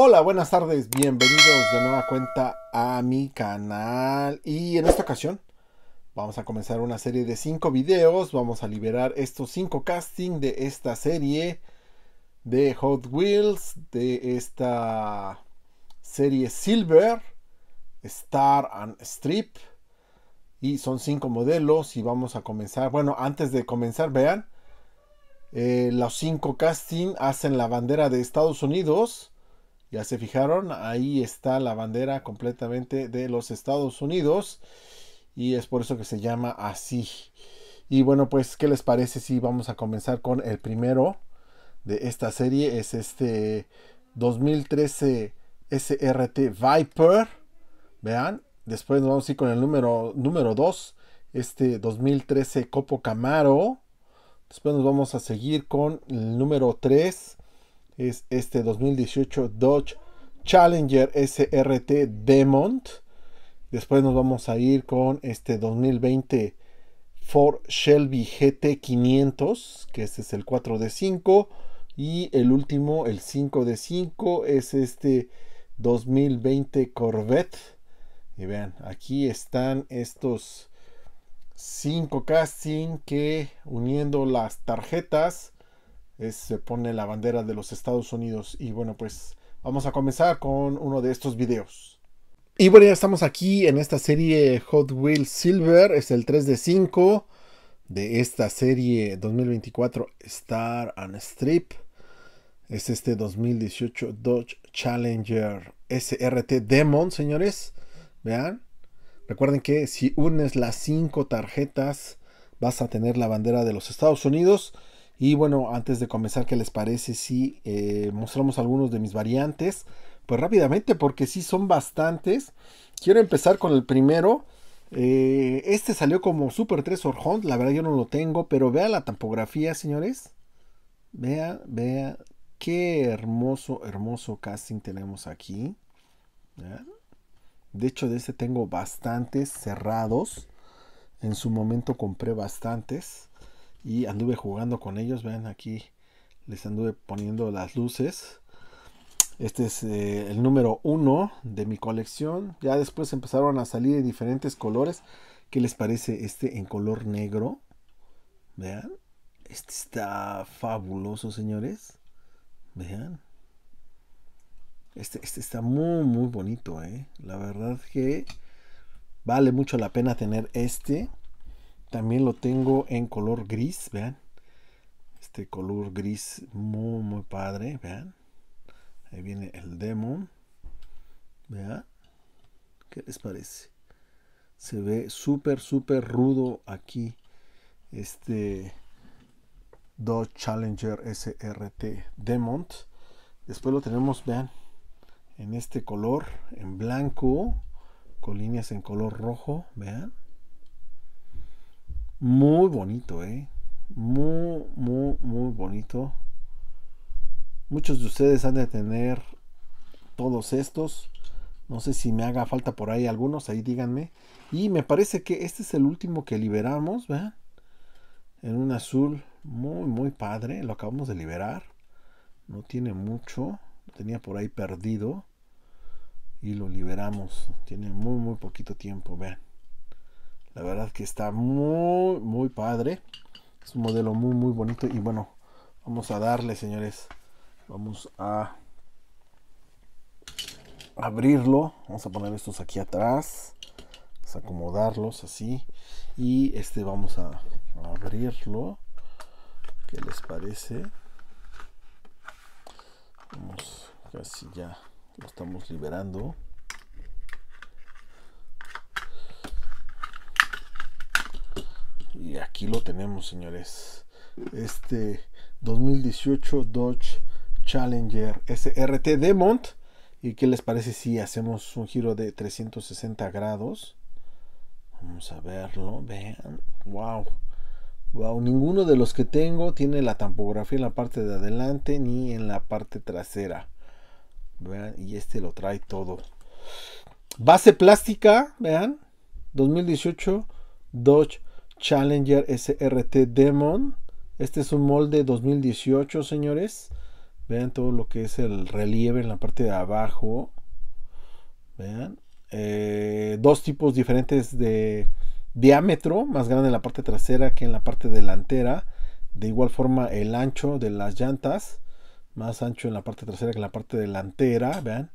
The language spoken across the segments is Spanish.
Hola, buenas tardes, bienvenidos de nueva cuenta a mi canal y en esta ocasión vamos a comenzar una serie de 5 videos, vamos a liberar estos 5 castings de esta serie de Hot Wheels, de esta serie Silver, Star and Strip y son 5 modelos y vamos a comenzar, bueno antes de comenzar vean eh, los 5 casting hacen la bandera de Estados Unidos ya se fijaron, ahí está la bandera completamente de los Estados Unidos y es por eso que se llama así. Y bueno, pues, ¿qué les parece si vamos a comenzar con el primero de esta serie? Es este 2013 SRT Viper. Vean, después nos vamos a ir con el número número 2, este 2013 Copo Camaro. Después nos vamos a seguir con el número 3, es este 2018 Dodge Challenger SRT Demont. Después nos vamos a ir con este 2020 Ford Shelby GT500, que este es el 4D5. Y el último, el 5D5, es este 2020 Corvette. Y vean, aquí están estos 5 casting que uniendo las tarjetas se pone la bandera de los Estados Unidos. Y bueno, pues vamos a comenzar con uno de estos videos. Y bueno, ya estamos aquí en esta serie Hot Wheels Silver, es el 3 de 5 de esta serie 2024 Star and Strip. Es este 2018 Dodge Challenger SRT Demon, señores. Vean. Recuerden que si unes las 5 tarjetas vas a tener la bandera de los Estados Unidos. Y bueno, antes de comenzar, ¿qué les parece si eh, mostramos algunos de mis variantes? Pues rápidamente, porque sí son bastantes. Quiero empezar con el primero. Eh, este salió como Super 3 Hunt, la verdad yo no lo tengo, pero vea la tampografía, señores. Vea, vea, qué hermoso, hermoso casting tenemos aquí. De hecho, de este tengo bastantes cerrados. En su momento compré bastantes y anduve jugando con ellos. Vean aquí, les anduve poniendo las luces. Este es eh, el número uno de mi colección. Ya después empezaron a salir de diferentes colores. ¿Qué les parece este en color negro? Vean. Este está fabuloso, señores. Vean. Este, este está muy, muy bonito, ¿eh? La verdad que vale mucho la pena tener este. También lo tengo en color gris, vean. Este color gris muy, muy padre, vean. Ahí viene el demo. Vean. ¿Qué les parece? Se ve súper, súper rudo aquí. Este Dodge Challenger SRT Demon. Después lo tenemos, vean, en este color, en blanco, con líneas en color rojo, vean. Muy bonito, ¿eh? Muy, muy, muy bonito. Muchos de ustedes han de tener todos estos. No sé si me haga falta por ahí algunos, ahí díganme. Y me parece que este es el último que liberamos, ¿ven? En un azul muy, muy padre. Lo acabamos de liberar. No tiene mucho. Lo tenía por ahí perdido. Y lo liberamos. Tiene muy, muy poquito tiempo, vean. La verdad que está muy, muy padre. Es un modelo muy, muy bonito. Y bueno, vamos a darle, señores. Vamos a abrirlo. Vamos a poner estos aquí atrás. Vamos a acomodarlos así. Y este vamos a abrirlo. ¿Qué les parece? Vamos, casi ya lo estamos liberando. aquí lo tenemos, señores. Este 2018 Dodge Challenger SRT Demont. ¿Y qué les parece si hacemos un giro de 360 grados? Vamos a verlo, vean. Wow. Wow, ninguno de los que tengo tiene la tampografía en la parte de adelante ni en la parte trasera. Vean, y este lo trae todo. Base plástica, vean. 2018 Dodge Challenger SRT Demon. Este es un molde 2018, señores. Vean todo lo que es el relieve en la parte de abajo. Vean. Eh, dos tipos diferentes de diámetro, más grande en la parte trasera que en la parte delantera. De igual forma el ancho de las llantas, más ancho en la parte trasera que en la parte delantera. Vean,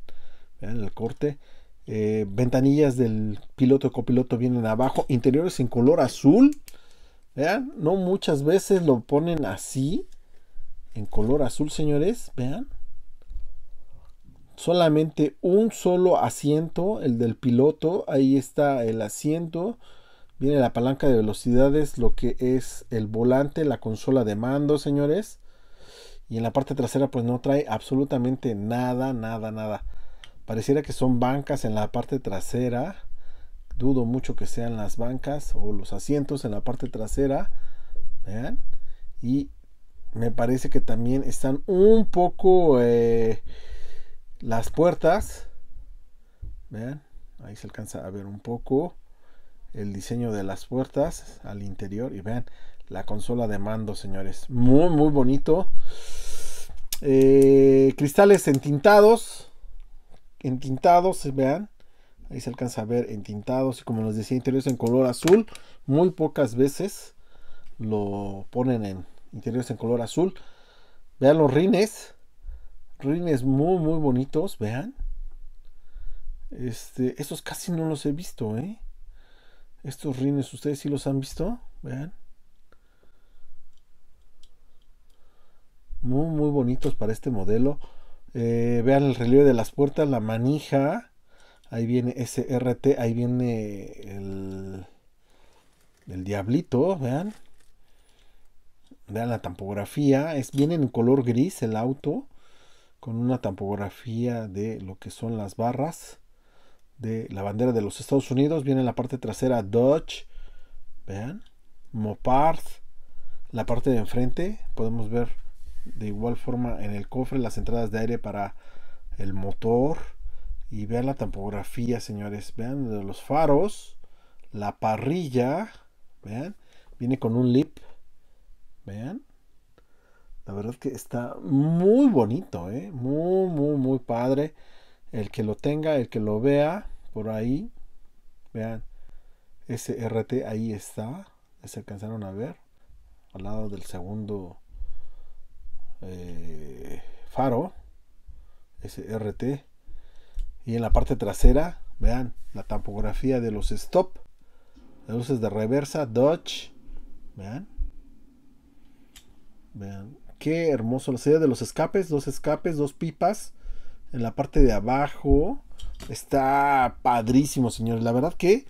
vean el corte. Eh, ventanillas del piloto copiloto vienen abajo, interiores en color azul. Vean, no muchas veces lo ponen así, en color azul, señores. Vean, solamente un solo asiento, el del piloto. Ahí está el asiento. Viene la palanca de velocidades, lo que es el volante, la consola de mando, señores. Y en la parte trasera, pues no trae absolutamente nada, nada, nada. Pareciera que son bancas en la parte trasera. Dudo mucho que sean las bancas o los asientos en la parte trasera. ¿Vean? Y me parece que también están un poco eh, las puertas. ¿Vean? Ahí se alcanza a ver un poco el diseño de las puertas al interior. Y vean la consola de mando, señores. Muy, muy bonito. Eh, cristales entintados entintados, vean, ahí se alcanza a ver entintados y como les decía, interiores en color azul, muy pocas veces lo ponen en interiores en color azul. Vean los rines, rines muy muy bonitos, vean. Este, estos casi no los he visto, ¿eh? Estos rines, ¿ustedes sí los han visto? Vean. Muy, muy bonitos para este modelo. Eh, vean el relieve de las puertas, la manija. Ahí viene SRT, ahí viene el, diablito, vean. Vean la tampografía. Es, viene en color gris el auto. Con una tampografía de lo que son las barras de la bandera de los Estados Unidos. Viene la parte trasera Dodge. Vean. Mopar La parte de enfrente. Podemos ver de igual forma en el cofre las entradas de aire para el motor y vean la tampografía señores vean los faros la parrilla vean viene con un lip vean la verdad que está muy bonito ¿eh? muy muy muy padre el que lo tenga el que lo vea por ahí vean ese RT ahí está se alcanzaron a ver al lado del segundo eh, faro, SRT, y en la parte trasera, vean la tampografía de los stop, las luces de reversa, Dodge, vean, vean, qué hermoso la serie de los escapes, dos escapes, dos pipas, en la parte de abajo, está padrísimo, señores, la verdad que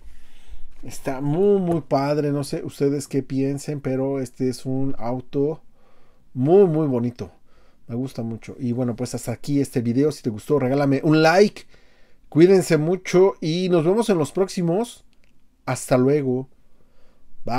está muy, muy padre, no sé ustedes qué piensen, pero este es un auto muy, muy bonito. Me gusta mucho. Y bueno, pues hasta aquí este video. Si te gustó, regálame un like. Cuídense mucho y nos vemos en los próximos. Hasta luego. Bye.